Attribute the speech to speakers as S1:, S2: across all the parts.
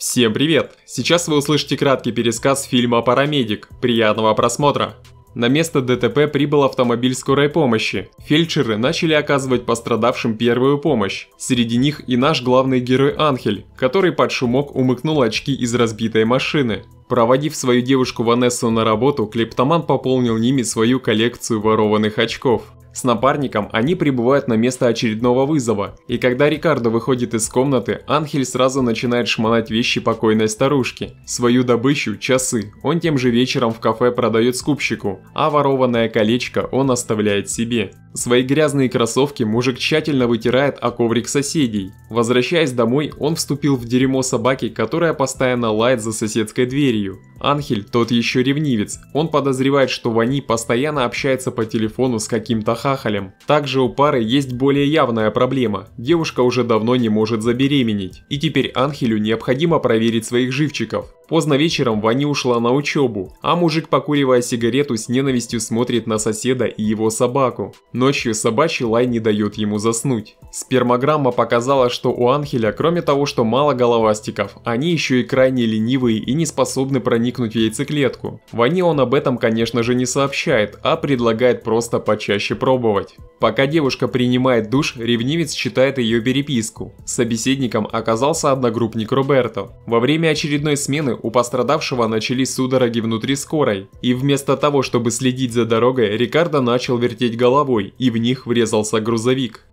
S1: Всем привет! Сейчас вы услышите краткий пересказ фильма «Парамедик». Приятного просмотра! На место ДТП прибыл автомобиль скорой помощи. Фельдшеры начали оказывать пострадавшим первую помощь. Среди них и наш главный герой Анхель, который под шумок умыкнул очки из разбитой машины. Проводив свою девушку Ванессу на работу, клептоман пополнил ними свою коллекцию ворованных очков. С напарником они прибывают на место очередного вызова, и когда Рикардо выходит из комнаты, Анхель сразу начинает шмонать вещи покойной старушки. Свою добычу – часы, он тем же вечером в кафе продает скупщику, а ворованное колечко он оставляет себе. Свои грязные кроссовки мужик тщательно вытирает о коврик соседей. Возвращаясь домой, он вступил в дерьмо собаки, которая постоянно лает за соседской дверью. Анхель тот еще ревнивец. Он подозревает, что Вани постоянно общается по телефону с каким-то хахалем. Также у пары есть более явная проблема. Девушка уже давно не может забеременеть. И теперь Анхелю необходимо проверить своих живчиков. Поздно вечером Вани ушла на учебу, а мужик, покуривая сигарету, с ненавистью смотрит на соседа и его собаку. Ночью собачий лай не дает ему заснуть. Спермограмма показала, что у Анхеля, кроме того, что мало головастиков, они еще и крайне ленивые и не способны проникнуть в яйцеклетку. Вани он об этом, конечно же, не сообщает, а предлагает просто почаще пробовать. Пока девушка принимает душ, ревнивец читает ее переписку. Собеседником оказался одногруппник Роберто. Во время очередной смены у пострадавшего начались судороги внутри скорой, и вместо того, чтобы следить за дорогой, Рикардо начал вертеть головой, и в них врезался грузовик.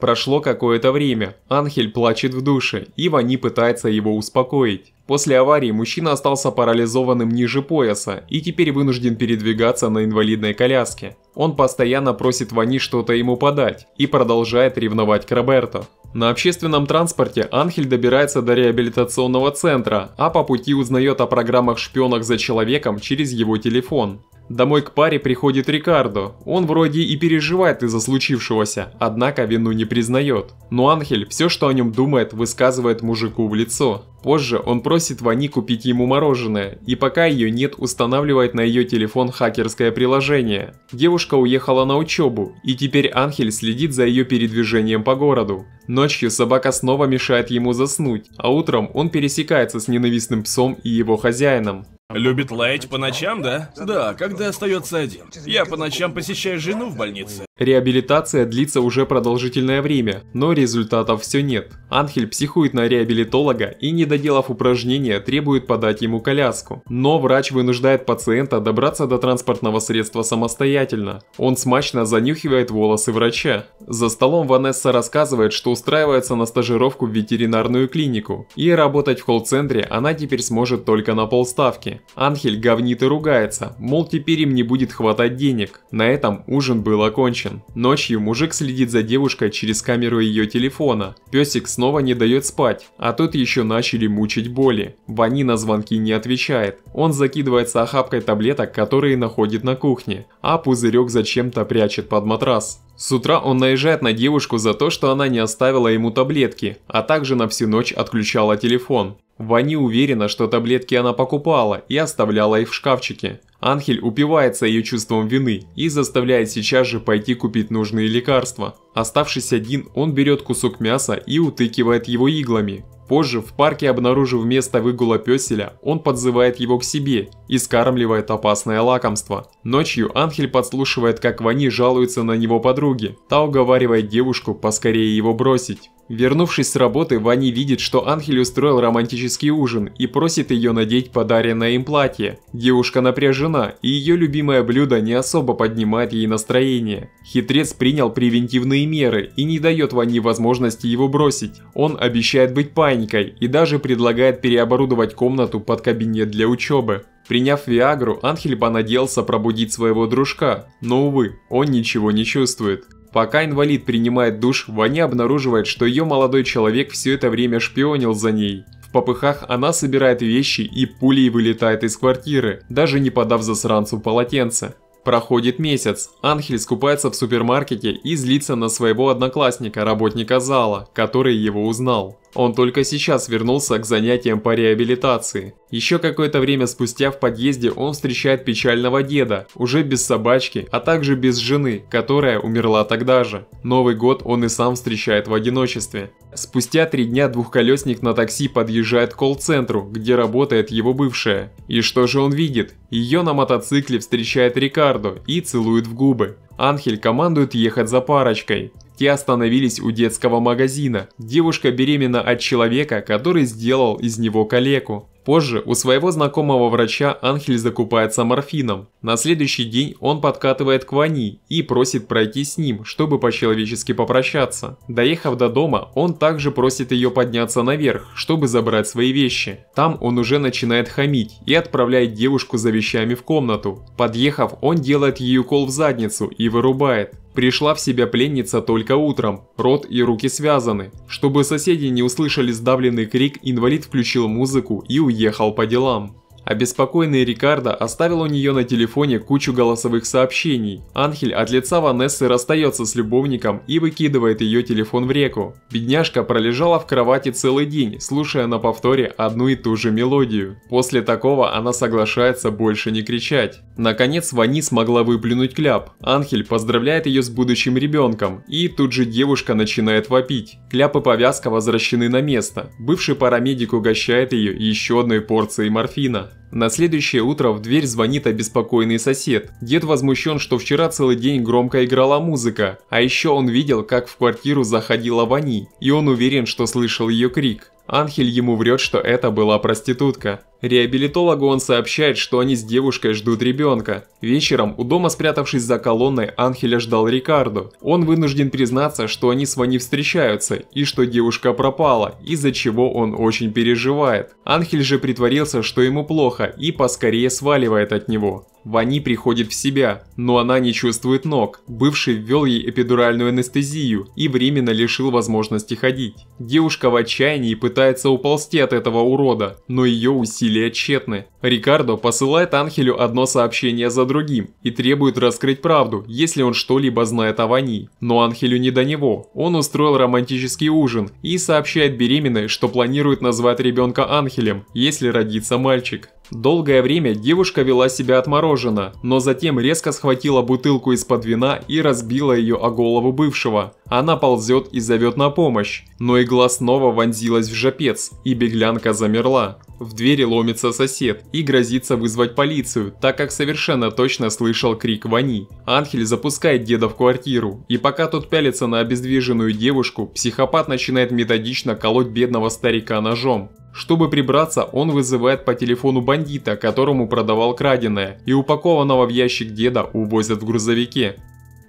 S1: Прошло какое-то время, Анхель плачет в душе, Ива не пытается его успокоить. После аварии мужчина остался парализованным ниже пояса и теперь вынужден передвигаться на инвалидной коляске. Он постоянно просит Вани что-то ему подать и продолжает ревновать к Роберто. На общественном транспорте Анхель добирается до реабилитационного центра, а по пути узнает о программах шпионах за человеком через его телефон. Домой к паре приходит Рикардо. Он вроде и переживает из-за случившегося, однако вину не признает. Но Анхель все, что о нем думает, высказывает мужику в лицо. Позже он просит Вани купить ему мороженое, и пока ее нет, устанавливает на ее телефон хакерское приложение. Девушка уехала на учебу, и теперь Анхель следит за ее передвижением по городу. Ночью собака снова мешает ему заснуть, а утром он пересекается с ненавистным псом и его хозяином. Любит лаять по ночам, да? Да, когда остается один. Я по ночам посещаю жену в больнице. Реабилитация длится уже продолжительное время, но результатов все нет. Анхель психует на реабилитолога и, не доделав упражнения, требует подать ему коляску. Но врач вынуждает пациента добраться до транспортного средства самостоятельно. Он смачно занюхивает волосы врача. За столом Ванесса рассказывает, что устраивается на стажировку в ветеринарную клинику. И работать в колл-центре она теперь сможет только на полставки. Анхель говнит и ругается, мол теперь им не будет хватать денег. На этом ужин был окончен мрачен. Ночью мужик следит за девушкой через камеру ее телефона. Песик снова не дает спать, а тут еще начали мучить боли. Вани на звонки не отвечает. Он закидывается охапкой таблеток, которые находит на кухне, а пузырек зачем-то прячет под матрас. С утра он наезжает на девушку за то, что она не оставила ему таблетки, а также на всю ночь отключала телефон. Вани уверена, что таблетки она покупала и оставляла их в шкафчике. Анхель упивается ее чувством вины и заставляет сейчас же пойти купить нужные лекарства. Оставшись один, он берет кусок мяса и утыкивает его иглами. Позже, в парке обнаружив место выгула пёселя, он подзывает его к себе и скармливает опасное лакомство. Ночью Анхель подслушивает, как Вани жалуется на него подруги. Та уговаривает девушку поскорее его бросить. Вернувшись с работы, Ваня видит, что Анхель устроил романтический ужин и просит ее надеть подаренное им платье. Девушка напряжена, и ее любимое блюдо не особо поднимает ей настроение. Хитрец принял превентивные меры и не дает Ване возможности его бросить. Он обещает быть паникой и даже предлагает переоборудовать комнату под кабинет для учебы. Приняв Виагру, Анхель понадеялся пробудить своего дружка, но увы, он ничего не чувствует. Пока инвалид принимает душ, Ваня обнаруживает, что ее молодой человек все это время шпионил за ней. В попыхах она собирает вещи и пулей вылетает из квартиры, даже не подав засранцу полотенце. Проходит месяц, Анхель скупается в супермаркете и злится на своего одноклассника, работника зала, который его узнал. Он только сейчас вернулся к занятиям по реабилитации. Еще какое-то время спустя в подъезде он встречает печального деда, уже без собачки, а также без жены, которая умерла тогда же. Новый год он и сам встречает в одиночестве. Спустя три дня двухколесник на такси подъезжает к колл-центру, где работает его бывшая. И что же он видит? Ее на мотоцикле встречает Рикардо и целует в губы. Анхель командует ехать за парочкой. Те остановились у детского магазина. Девушка беременна от человека, который сделал из него калеку. Позже у своего знакомого врача Анхель закупается морфином. На следующий день он подкатывает к Вани и просит пройти с ним, чтобы по-человечески попрощаться. Доехав до дома, он также просит ее подняться наверх, чтобы забрать свои вещи. Там он уже начинает хамить и отправляет девушку за вещами в комнату. Подъехав, он делает ей кол в задницу и вырубает. Пришла в себя пленница только утром, рот и руки связаны. Чтобы соседи не услышали сдавленный крик, инвалид включил музыку и уехал по делам. Обеспокоенный Рикардо оставил у нее на телефоне кучу голосовых сообщений. Анхель от лица Ванессы расстается с любовником и выкидывает ее телефон в реку. Бедняжка пролежала в кровати целый день, слушая на повторе одну и ту же мелодию. После такого она соглашается больше не кричать. Наконец Вани смогла выплюнуть кляп. Анхель поздравляет ее с будущим ребенком, и тут же девушка начинает вопить. Кляп и повязка возвращены на место. Бывший парамедик угощает ее еще одной порцией морфина. На следующее утро в дверь звонит обеспокоенный сосед. Дед возмущен, что вчера целый день громко играла музыка, а еще он видел, как в квартиру заходила Вани, и он уверен, что слышал ее крик. Анхель ему врет, что это была проститутка. Реабилитологу он сообщает, что они с девушкой ждут ребенка. Вечером, у дома спрятавшись за колонной, Анхеля ждал Рикарду. Он вынужден признаться, что они с Вани встречаются, и что девушка пропала, из-за чего он очень переживает. Анхель же притворился, что ему плохо, и поскорее сваливает от него. Вани приходит в себя, но она не чувствует ног. Бывший ввел ей эпидуральную анестезию и временно лишил возможности ходить. Девушка в отчаянии пытается уползти от этого урода, но ее усилия тщетны. Рикардо посылает Анхелю одно сообщение за другим и требует раскрыть правду, если он что-либо знает о Вани. Но Анхелю не до него. Он устроил романтический ужин и сообщает беременной, что планирует назвать ребенка Анхелем, если родится мальчик. Долгое время девушка вела себя отмороженно, но затем резко схватила бутылку из-под вина и разбила ее о голову бывшего. Она ползет и зовет на помощь, но игла снова вонзилась в жопец, и беглянка замерла. В двери ломится сосед и грозится вызвать полицию, так как совершенно точно слышал крик Вани. Анхель запускает деда в квартиру, и пока тот пялится на обездвиженную девушку, психопат начинает методично колоть бедного старика ножом. Чтобы прибраться, он вызывает по телефону бандита, которому продавал краденое, и упакованного в ящик деда увозят в грузовике.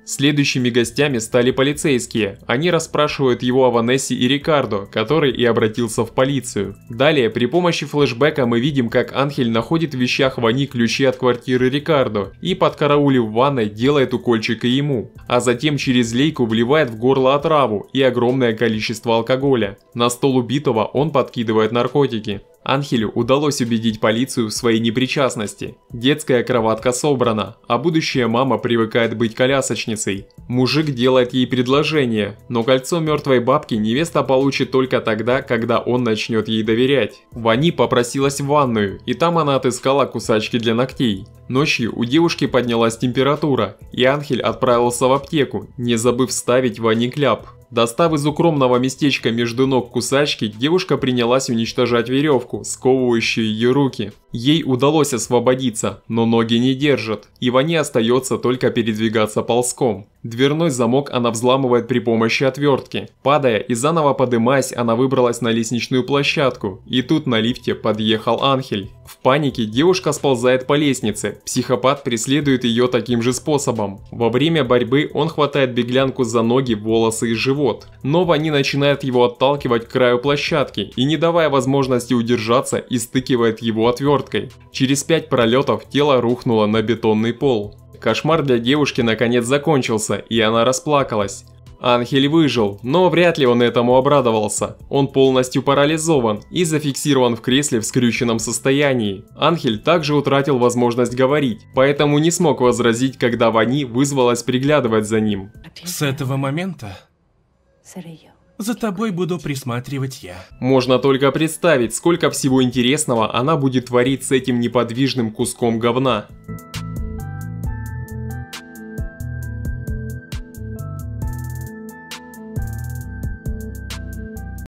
S1: Следующими гостями стали полицейские. Они расспрашивают его о Ванессе и Рикардо, который и обратился в полицию. Далее, при помощи флешбека мы видим, как Анхель находит в вещах Вани ключи от квартиры Рикардо и, подкараулив в ванной, делает укольчик и ему. А затем через лейку вливает в горло отраву и огромное количество алкоголя. На стол убитого он подкидывает наркотики. Анхелю удалось убедить полицию в своей непричастности. Детская кроватка собрана, а будущая мама привыкает быть колясочницей. Мужик делает ей предложение, но кольцо мертвой бабки невеста получит только тогда, когда он начнет ей доверять. Вани попросилась в ванную, и там она отыскала кусачки для ногтей. Ночью у девушки поднялась температура, и Анхель отправился в аптеку, не забыв ставить Вани кляп. Достав из укромного местечка между ног кусачки, девушка принялась уничтожать веревку, сковывающую ее руки. Ей удалось освободиться, но ноги не держат, и Ване остается только передвигаться ползком. Дверной замок она взламывает при помощи отвертки. Падая и заново подымаясь, она выбралась на лестничную площадку, и тут на лифте подъехал Анхель. В панике девушка сползает по лестнице, психопат преследует ее таким же способом. Во время борьбы он хватает беглянку за ноги, волосы и живот, но Вани начинает его отталкивать к краю площадки и не давая возможности удержаться, истыкивает его отверткой отверткой. Через пять пролетов тело рухнуло на бетонный пол. Кошмар для девушки наконец закончился, и она расплакалась. Анхель выжил, но вряд ли он этому обрадовался. Он полностью парализован и зафиксирован в кресле в скрюченном состоянии. Анхель также утратил возможность говорить, поэтому не смог возразить, когда Вани вызвалась приглядывать за ним. С этого момента за тобой буду присматривать я. Можно только представить, сколько всего интересного она будет творить с этим неподвижным куском говна.